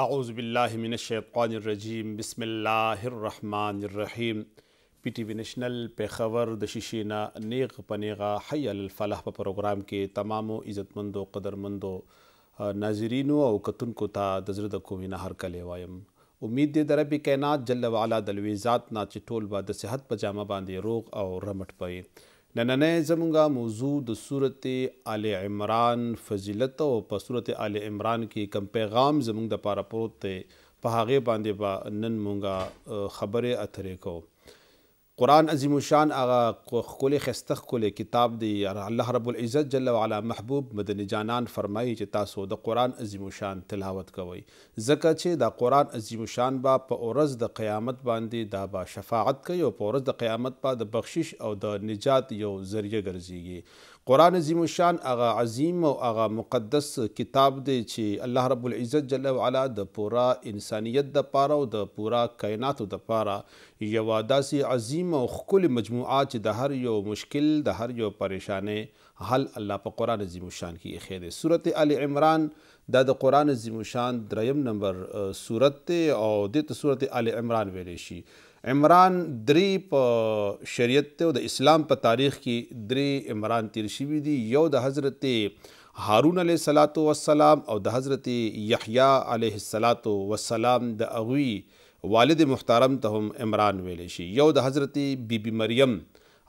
আউজ বিল্লাহ মিনশান الرجیم بسم الله الرحمن الرحیم پی ٹی وی نیشنل پیښور د شیشې نه نیغ پنیغه حی الفلاح په پروګرام کې تمامو عزتمندو قدرمندو ناظرینو او کتونکو ته د زړه د کومې نه هر کلی وایم امید دې در رب کائنات جل وعلا د لوی ذات نه چې ټول به د صحت په جامه باندې روغ او رمټ پي نننې زمونږه موضوع د صورت آل عمران فضیلت او په صورت آل عمران کې کم پیغام زمونږ د پاره پروت ته په هغه باندې با نن مونږه خبره اترې کوو قرآن عظیم شان هغه خولي خسته خولي کتاب دی الله رب العزت جل وعلا محبوب مدني جانان فرمایي چې تاسو د قرآن عظیم شان تلاوت کوئ ځکه چې دا قرآن عظیم شان با په اورز د قیامت باندې دا با شفاعت کوي او په اورز د قیامت با د بخشش او د نجات یو ذریعہ ګرځيږي قران عظیم شان هغه عظیم او هغه مقدس کتاب دی چې الله رب العزت جل وعلا د پورا انسانیت د پاره او د پورا کائناتو د پاره یو داسې عظیم او خپل مجموعه چې د هر یو مشکل د هر یو پریشانې حل الله په قران عظیم شان کې خیر سورته ال عمران دا د قران عظیم شان دریم نمبر سورته او د سورته ال عمران ویل شي عمران درې په شریعت ته او د اسلام په تاریخ کې درې عمران تیر شوي دي یو د حضرت هارون علیه الصلاۃ والسلام او د حضرت یحیی علیه الصلاۃ والسلام د اغوی والد محترم ته هم عمران ویل شي یو د حضرت بیبي بی مریم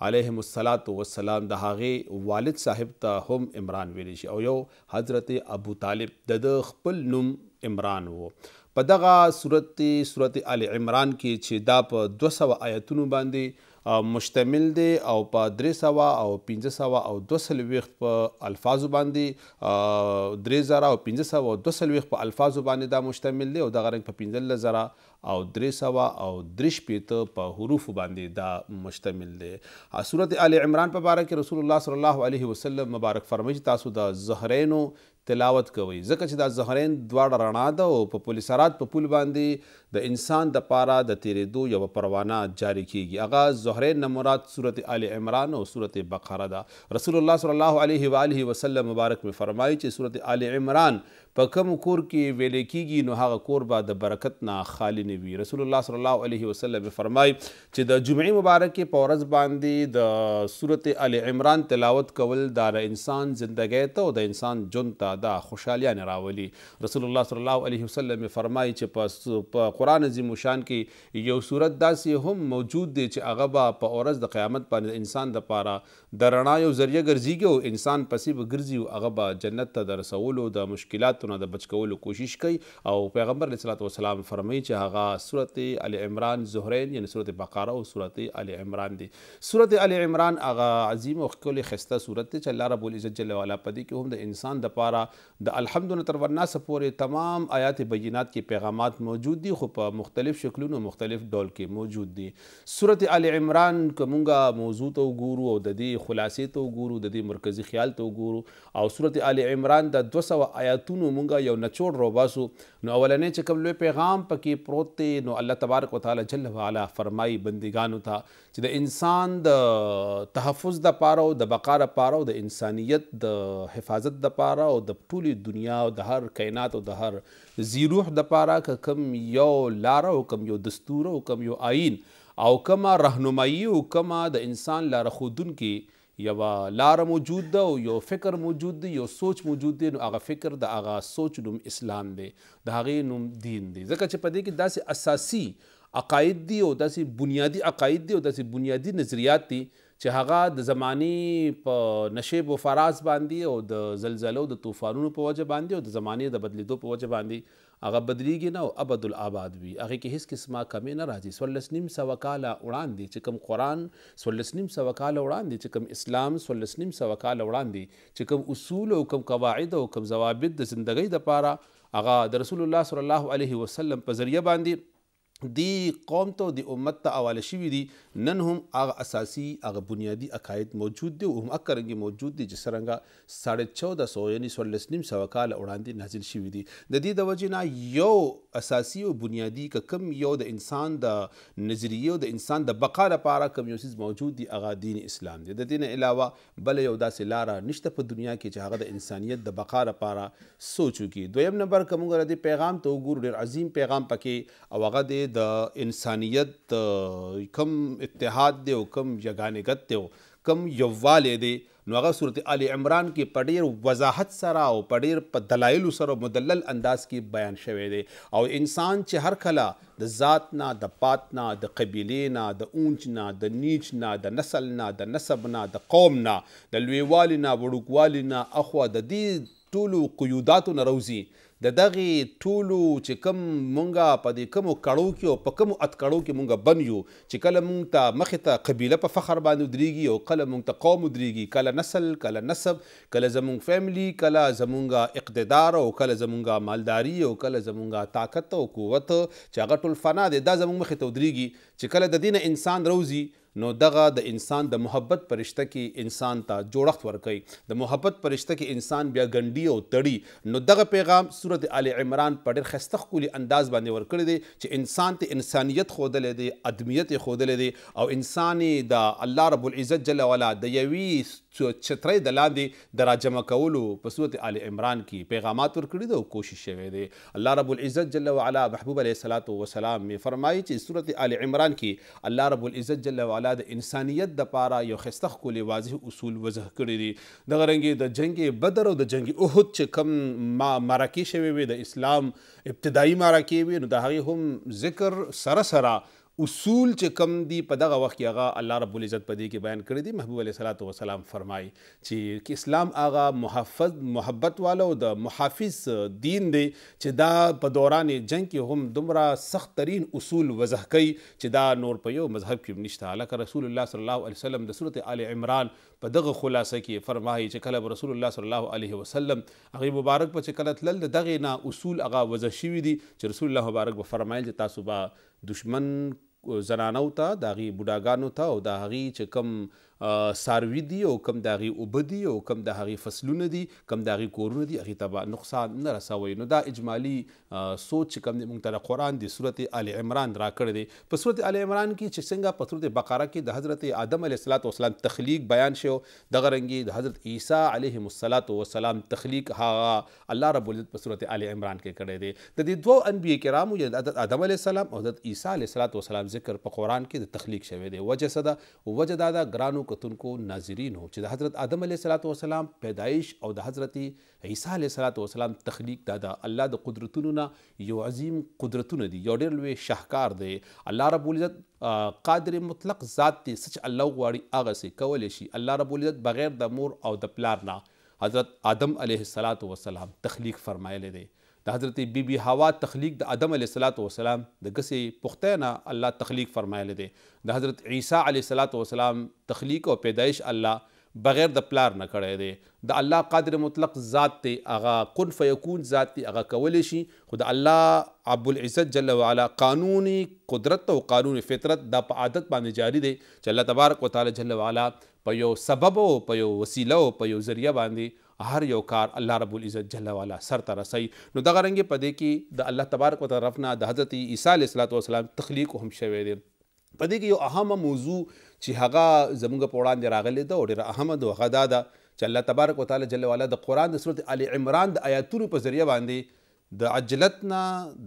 علیهم الصلاۃ والسلام د هغه والد صاحب ته هم عمران ویل شي او یو حضرت ابو طالب د خپل نوم عمران وو په دغه صورت صورت ال عمران کې چې دا په 200 آیتونو باندې مشتمل دی او په 300 او 500 او 200 وخت په الفاظو باندې 3000 او 500 او 200 وخت په الفاظو باندې دا مشتمل دی او دغه رنګ په 15000 او درې سوه او درې شپېته په حروفو باندې دا مشتمل دی صورت ال عمران په باره کې رسول الله صلی الله علیه وسلم مبارک فرمی چې تاسو د زهرینو تلاوت کوي ځکه چې دا زهرین دواړه رڼا ده او په پولیسرات په پول باندې د انسان د پاره د تیرېدو یوه پروانه جاری کیږي هغه زهرین نه مراد صورت ال عمران او صورت بقره ده رسول الله صلی الله علیه و آله وسلم مبارک می فرمایي چې صورت ال عمران په کوم کور کې ویلې کیږي نو هغه کور به د برکت نه خالی باندې وي رسول الله صلی الله علیه وسلم فرمای چې د جمعې مبارکې په ورځ باندې د سورته ال عمران تلاوت کول دا د انسان زندګۍ ته او د انسان ژوند ته د خوشحالي نه راولي رسول الله صلی الله علیه وسلم فرمای چې په قران عظیم شان کې یو صورت داسې هم موجود دی چې هغه به په ورځ د قیامت باندې انسان د پاره د رڼا یو ذریعہ ګرځيږي او انسان پسې به ګرځي او هغه به جنت ته در رسولو د مشکلاتو نه د بچ کولو کوشش کوي او پیغمبر علیه السلام فرمایي چې هغه صورت ال عمران زهرین یعنی صورت بقره او صورت ال عمران دی صورت ال عمران هغه عظیم او ښکلې ښایسته صورت دی چې الله رب العزت جل وعلا په دې کې هم د انسان دپاره د الحمد نه تر ورناسه پورې تمام آیات بینات کې پیغامات موجود دي خو په مختلف شکلونو مختلف ډول کې موجود دي صورت ال عمران که مونږه موضوع ته وګورو او د دې خلاصې ته وګورو د دې مرکزي خیال ته وګورو او صورت ال عمران د 200 آیاتونو مونږه یو نچوړ روباسو نو اولنې چې کوم لوی پیغام پکې پروت نقطې نو الله تبارک وتعالى جل وعلا فرمایي بندگانو ته چې د انسان د تحفظ د پاره او د بقا لپاره او د انسانیت د حفاظت د پاره او د ټولي دنیا او د هر کائنات او د هر زیروح د پاره کم یو لار او کم یو دستور او کم یو آئین او کما رهنمایي او کما د انسان لار خودونکو یو لار موجود ده او یو فکر موجود دی یو سوچ موجود دی نو هغه فکر د هغه سوچ نوم اسلام دی د هغې نوم دین دی ځکه چې په دې کې داسې اساسي عقاید دي او داسې بنیادی عقاید دي او داسې بنیادی نظریات دي چې هغه د زماني په نشیب و فراز باندې او د زلزلو د طوفانونو په وجه باندې او د زمانې د بدلیدو په وجه باندې هغه بدلیږي نه او ابد الاباد وي هغه کې هیڅ قسمه کمی نه راځي سولس نیم سوه کاله وړاندې چې کوم قرآن سولس نیم سوه کاله وړاندې چې کوم اسلام سولس نیم سوه کاله وړاندې چې کوم اصول او کوم قواعد او کوم ضوابط د زندګۍ دپاره هغه د رسول الله صلی الله علیه وسلم په ذریعه باندې دی قوم ته د امت ته اواله شوي دي نن هم هغه اساسي هغه بنیادی عقاید موجود دي او هم اکرنګي موجود دي چې څرنګه ساړه چوده سو یعنی څوارلس نیم سوه کاله وړاندې نازل شوي دي د دې د وجې نه یو اساسي او بنیادی که کم یو د انسان د نظریې او د انسان د بقا لپاره کوم یو څیز موجود دي هغه دین اسلام دی د دې نه علاوه بله یو داسې لاره نشته په دنیا کې چې هغه د انسانیت د بقا لپاره سوچ وکړي دویم نمبر که موږ د پیغام ته وګورو ډېر عظیم پیغام پکې او هغه د د انسانیت کم اتحاد دی او کم یگانګت دی او کم یووالی دی نو هغه صورت ال عمران کې په ډېر وضاحت سره او په ډېر په دلایلو سره مدلل انداز کې بیان شوی دی او انسان چې هر کله د ذات نه د پات نه د قبیلې نه د اونچ نه د نیچ نه د نسل نه د نسب نه د قوم نه د لویوالي نه وړوکوالي نه اخوا د دې ټولو قیوداتو نه راوځي د دغې ټولو چې کم مونږه په دې کمو کړو کې او په کمو اتکړو کې مونږه بن یو چې کله مونږ ته مخې ته قبیله په فخر باندې ودرېږي او کله مونږ ته قوم ودرېږي کله نسل کله نسب کله زمونږ فیملی کله زمونږ اقتدار او کله زمونږ مالداری او کله زمونږ طاقت او قوت چې هغه ټول فنا دی دا زمونږ مخې ته ودرېږي چې کله د دې نه انسان روزي نو دغه د انسان د محبت پرشته کې انسان ته جوړښت ورکړي د محبت پرشته کې انسان بیا غنډي او تړي نو دغه پیغام سورته ال عمران په ډېر خسته خولي انداز باندې ورکړی دی چې انسان ته انسانیت خودلې دی ادمیت خودلې دی او انسان د الله رب العزت جل وعلا د یوي چترې د لاندې دراجمه کولو په سورته ال عمران کې پیغامات ورکړي دی او کوشش شوی دی الله رب العزت جل وعلا محبوب علیه الصلاۃ والسلام می فرمایي چې سورته ال عمران کې الله رب العزت جل وعلا تعالی د انسانیت د پاره یو خسته خولي واضح اصول وضح کړی دي د غرنګي د جنگ بدر او د جنگ احد چې کم ما مراکی شوی وي د اسلام ابتدایي مراکی وي نو د هغه هم ذکر سره سره اصول چې کم دی په دغه وخت کې هغه الله رب العزت په دې کې بیان کړی دی محبوب علیه صلوات و سلام فرمایي چې کې اسلام هغه محافظ محبت والو د محافظ دین دی چې دا په دوران جنگ کې هم دومره سخت ترین اصول وضح کړي چې دا نور په یو مذهب کې نشته لکه رسول الله صلی الله علیه وسلم د سورته آل عمران په دغه خلاصه کې فرمایي چې کله رسول الله صلی الله علیه وسلم هغه مبارک په چې کله تلل دغه نه اصول هغه وضح شوی دي چې رسول الله مبارک به فرمایل چې تاسو به دشمن زنانو ته د هغې بوډاګانو ته او د هغې چې کم ساروي دي او کم داغي وبدي او کم داغي فصلونه دي کم داغي کورونه دي هغه تبا نقصان نه رسوي نو دا اجمالی سوچ کم موږ ته قرآن دی سورته آل عمران را کړ دي په سورته آل عمران کې چې څنګه په سورته بقره کې د حضرت آدم علیه الصلاۃ والسلام تخلیق بیان شو د غرنګي د حضرت عیسی علیه الصلاۃ والسلام تخلیق ها الله رب العزت په سورته آل عمران کې کړی دی د دې دوه انبیای کرامو یعنی حضرت آدم علیه السلام او حضرت عیسی علیه الصلاۃ والسلام ذکر په قرآن کې د تخلیق شوی دی وجه صدا وجه دا دا ګرانو کتونکو ناظرینو چې د حضرت آدم علیه الصلاۃ والسلام پیدایش او د حضرت عیسی علیه الصلاۃ والسلام تخلیق دا د الله د قدرتونو نه یو عظیم قدرتونه دي یو ډېر لوی شاهکار دی الله رب العزت قادر مطلق ذات دی سچ الله غواړي هغه سي کولی شي الله رب العزت بغیر د مور او د پلار نه حضرت آدم علیه الصلاۃ والسلام تخلیق فرمایلی دی د حضرت بی بی حوا تخلیق د آدم علیه الصلاۃ والسلام د غسې پخته نه الله تخلیق فرمایلی دی د حضرت عیسی علیه الصلاۃ والسلام تخلیق او پیدایش الله بغیر د پلار نه کړی دی د الله قادر مطلق ذات دی هغه کن فیکون ذات دی هغه کولی شي خو د الله رب العزت جل وعلا قانوني قدرت او قانوني فطرت دا په عادت باندې جاری دی چې الله تبارک وتعالى جل وعلا په یو سبب او په یو وسیله او په یو ذریعہ باندې هر یو کار الله رب العزت جل والا سرته رسوي نو دغه رنګې په دې کې د الله تبارک و طرف نه د حضرت عیسی علیه الصلات والسلام تخلیق هم شوی دی په دې کې یو اهمه موضوع چې هغه زمونږ په وړاندې راغلی ده او ډېره اهمه ده هغه دا ده چې الله تبارک وتعالى جل وعلا د قران د سورت ال عمران د آیاتونو په ذریعہ باندې د عجلتنا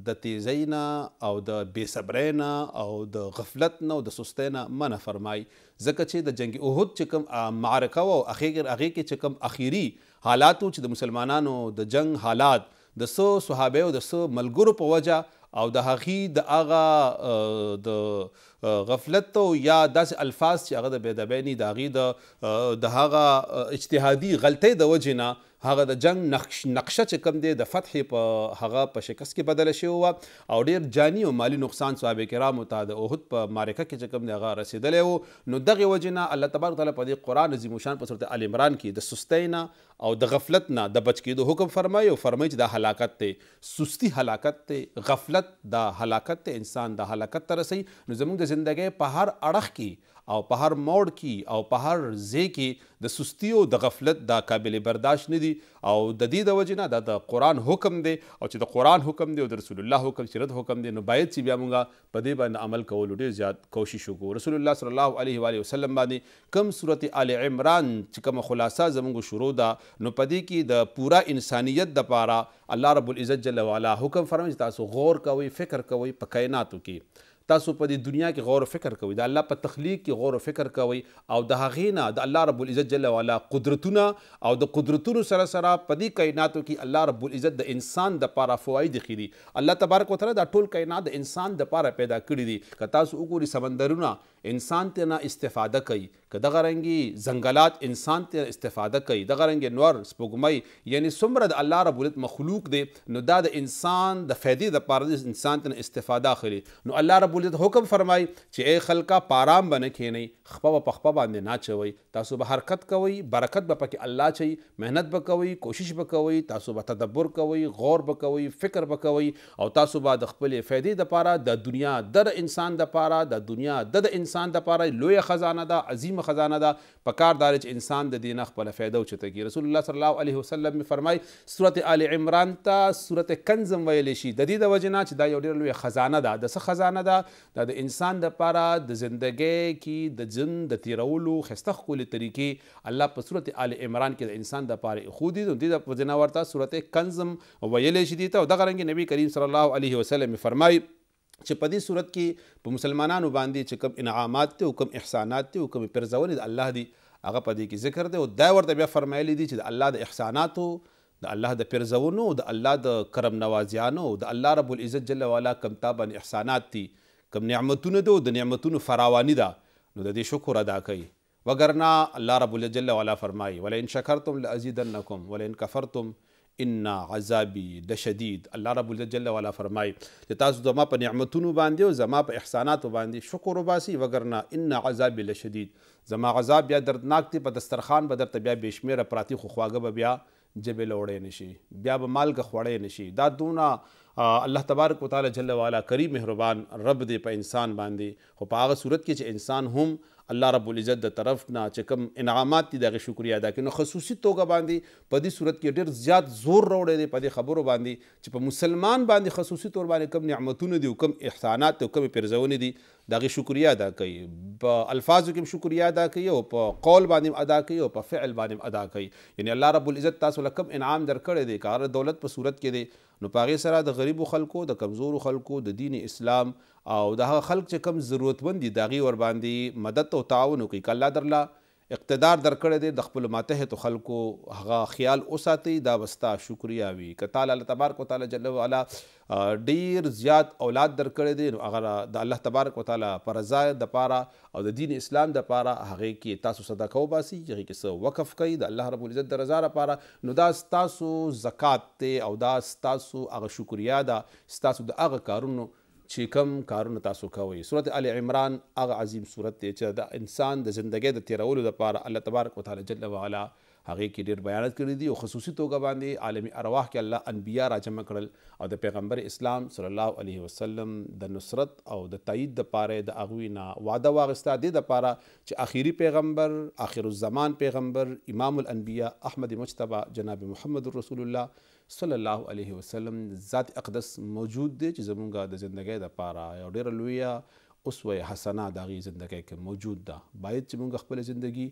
د تیزینا او د بے صبرینا او د غفلتنا او د سستینا منع فرمای ځکه چې د جنگ احد چې کوم معرکه او اخیر هغه کې چې کوم اخیری حالاتو چې د مسلمانانو د جنگ حالات د سو صحابه او د سو ملګرو په وجه او د هغې د هغه د غفلت او یا داسې الفاظ چې هغه د بیدبینی د هغې د د هغه اجتهادي غلطۍ د وجې نه هغه د جنگ نقش نقشه چې کوم دی د فتح په هغه په شکست کې بدل شوی و او ډیر جانی او مالی نقصان صحابه کرامو ته د احد په معرکه کې چې کوم دی هغه رسیدلی وو نو دغه وجنه الله تبارک تعالی په دې قران عظیم شان په صورت ال عمران کې د سستۍ نه او د غفلت نه د بچ کېدو حکم فرمایي او فرمایي چې دا هلاکت دی سستی هلاکت دی غفلت دا هلاکت دی انسان د هلاکت ته رسي نو زموږ د زندګۍ په هر اړخ کې او په هر موړ کې او په هر ځای کې د سستی او د غفلت دا قابل برداشت نه دي او د دې د وجې نه دا د قرآن حکم دی او چې د قرآن حکم دی او د رسول الله حکم شرط حکم دی نو باید چې بیا موږ په دې باندې عمل کولو ډېر زیات کوشش وکړو رسول الله صلی الله علیه و وسلم باندې کم صورت آل عمران چې کوم خلاصه زموږ شروع ده نو په دې کې د پورا انسانیت د پاره الله رب العزت جل وعلا حکم فرمایي تاسو غور کوئ فکر کوئ په کائناتو کې تاسو په دې دنیا کې غور او فکر کوئ د الله په تخلیق کې غور او فکر کوئ او د هغې نه د الله رب العزت جل وعلا قدرتونه او د قدرتونو سره سره په دې کائناتو کې الله رب العزت د انسان د پاره فواید خې دي الله تبارک وتعالى دا ټول کائنات د انسان د پاره پیدا کړی دي که تاسو وګورئ سمندرونه انسان ته نه استفاده کوي که دغه رنګي ځنګلات انسان ته استفاده کوي دغه رنګې نور سپوږمۍ یعنی څومره د الله رب العزت مخلوق دی نو دا د انسان د فایدې دپاره انسان ته نه استفاده اخلي نو الله رب العزت حکم فرمای چې ای خلکا پارام بنه کښېنئ خپه به په خپه باندې نه اچوئ تاسو به حرکت کوئ برکت به پکې الله چي محنت به کوئ کوشش به کوئ تاسو به تدبر کوئ غور به کوئ فکر به کوئ او تاسو به د خپلې فایدې دپاره د دنیا در انسان دپاره د دنیا د انسان انسان د پاره لوی خزانه ده عظیم خزانه ده په کار دار چې انسان د دینه خپل فایده اوچته کی رسول الله صلی الله علیه وسلم می فرمای سوره آل عمران ته سوره کنزم ویل شي د دې د وجنا چې دا یو ډیر لوی خزانه ده د څه خزانه ده د انسان د پاره د زندګۍ کې د جن د تیرولو خسته خولي طریقې الله په سوره آل عمران کې د انسان د پاره خو دي د دې د وجنا ورته سوره کنزم ویل شي دي ته دغه رنګ نبی کریم صلی الله علیه وسلم فرمای چې په دې صورت کې په مسلمانانو باندې چې کوم انعامات دي او کوم احسانات دي او کوم پرځولې د الله دی هغه په دې کې ذکر دی او دا ورته بیا فرمایلی دي چې د الله د احساناتو د الله د پرځونو د الله د کرم نوازیانو د الله رب العزت جل وعلا کم تابن احسانات دي کم نعمتونه دو د نعمتونو فراوانی ده نو د دې شکر ادا کوي وگرنه الله رب العزت جل وعلا فرمایي ولئن شکرتم لازیدنکم ولئن کفرتم ان عذابي د شدید الله رب العزت جل وعلا فرمای چې تاسو زما په نعمتونو باندې او زما په احساناتو باندې شکر وباسي وگرنه ان عذابي لشدید زما عذاب بیا دردناک دی په دسترخوان به درته بیا بشمیره پراتی خو خواږه به بیا جبې لوړې نشي بیا به مالګه خوړې نشي دا دونه الله تبارک وتعالى جل وعلا کریم مهربان رب دی په انسان باندې خو په هغه صورت کې چې انسان هم الله رب العزت د طرف نه چې کوم انعامات دي دغه شکریا ادا کړي نو خصوصي توګه باندې په دې صورت کې ډېر زیات زور راوړی دی په دې خبرو باندې چې په مسلمان باندې خصوصي طور باندې کوم نعمتونه دي او کوم احسانات دي او کوم پیرزونې دي دغه شکریا ادا کوي په الفاظو کې شکریا ادا کوي او په قول باندې ادا کوي او په فعل باندې ادا کوي یعنی الله رب العزت تاسو لکم انعام درکړی دی کار دولت په صورت کې دی نو پاره سره د غریبو خلکو د کمزورو خلکو د دین اسلام او د هغه خلک چې کم ضرورتمند دي داغي ور باندې مدد او تعاون وکړي کله درلا اقتدار درکړی دی د خپل ماتحتو خلکو هغه خیال وساتئ دا وستا شکریا وي که تعالی الله تبارک وتعالی جل وعلا ډیر زیات اولاد درکړی دی نو هغه د الله تبارک وتعالی په رضا دپاره او د دین اسلام دپاره هغې کې تاسو صدقه وباسي هغې کې څه وقف کوي د الله رب العزت د رضا لپاره نو دا ستاسو زکات دی او دا ستاسو هغه شکریا ده ستاسو د هغه کارونو چې کوم کارونه تاسو کوئ سورته ال عمران هغه عظیم سورته دی چې د انسان د زندګۍ د تیرولو لپاره الله تبارک وتعالى جل وعلا هغه کې ډیر بیانات کړی دي او خصوصي توګه باندې عالمي ارواح کې الله انبیا را جمع کړل او د پیغمبر اسلام صلی الله علیه وسلم د نصرت او د تایید د پاره د اغوی نه وعده واغسته دي د پاره چې اخیری پیغمبر اخر الزمان پیغمبر امام الانبیا احمد مجتبی جناب محمد رسول الله صلی الله علیه وسلم ذات اقدس موجود دی چې زمونږ د زندګۍ دپاره یو ډېره لویه اسوه حسنه د هغې زندګۍ کې موجود ده باید چې مونږ خپله زندګي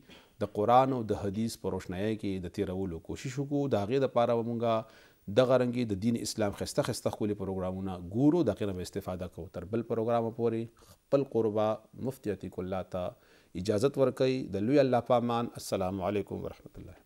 د قرآن او د حدیث په روښنایۍ کې د تیرولو کوشش وکړو د هغې دپاره به مونږ دغه رنګي د دین اسلام خسته خسته خولي پروګرامونه ګورو دغه نه استفاده کوو تر بل پروګرام پورې خپل قربا مفتیتی کلا ته اجازت ورکړي د لوی الله پامان السلام علیکم ورحمت الله